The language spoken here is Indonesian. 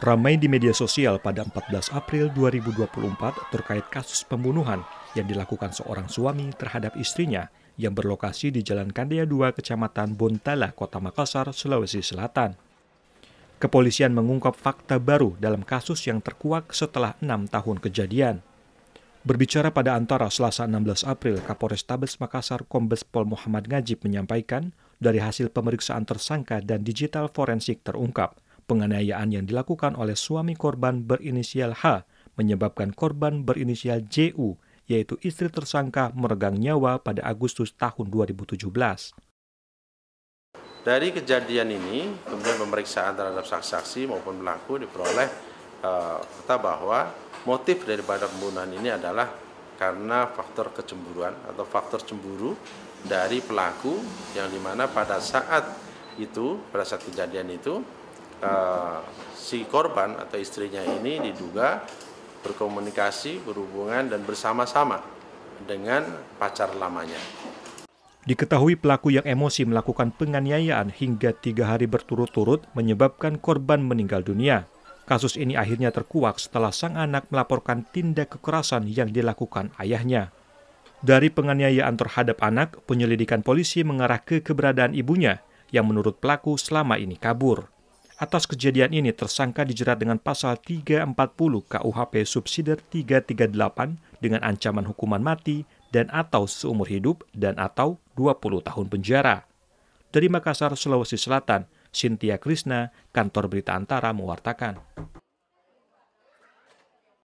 Ramai di media sosial pada 14 April 2024 terkait kasus pembunuhan yang dilakukan seorang suami terhadap istrinya yang berlokasi di Jalan Kandaya 2, Kecamatan Bontala, Kota Makassar, Sulawesi Selatan. Kepolisian mengungkap fakta baru dalam kasus yang terkuak setelah enam tahun kejadian. Berbicara pada antara Selasa 16 April, Kapolres Tabes Makassar Kombes Pol Muhammad Ngajib menyampaikan dari hasil pemeriksaan tersangka dan digital forensik terungkap, penganiayaan yang dilakukan oleh suami korban berinisial H menyebabkan korban berinisial JU, yaitu istri tersangka meregang nyawa pada Agustus tahun 2017. Dari kejadian ini, kemudian pemeriksaan terhadap saksi-saksi maupun pelaku diperoleh uh, bahwa motif daripada pembunuhan ini adalah karena faktor kecemburuan atau faktor cemburu dari pelaku yang dimana pada saat itu pada saat kejadian itu uh, si korban atau istrinya ini diduga berkomunikasi berhubungan dan bersama-sama dengan pacar lamanya. Diketahui pelaku yang emosi melakukan penganiayaan hingga tiga hari berturut-turut menyebabkan korban meninggal dunia. Kasus ini akhirnya terkuak setelah sang anak melaporkan tindak kekerasan yang dilakukan ayahnya. Dari penganiayaan terhadap anak, penyelidikan polisi mengarah ke keberadaan ibunya yang menurut pelaku selama ini kabur. Atas kejadian ini, tersangka dijerat dengan pasal 340 KUHP subsider 338 dengan ancaman hukuman mati dan atau seumur hidup dan atau 20 tahun penjara. Dari Makassar, Sulawesi Selatan, Sintia Krisna, Kantor Berita Antara mewartakan.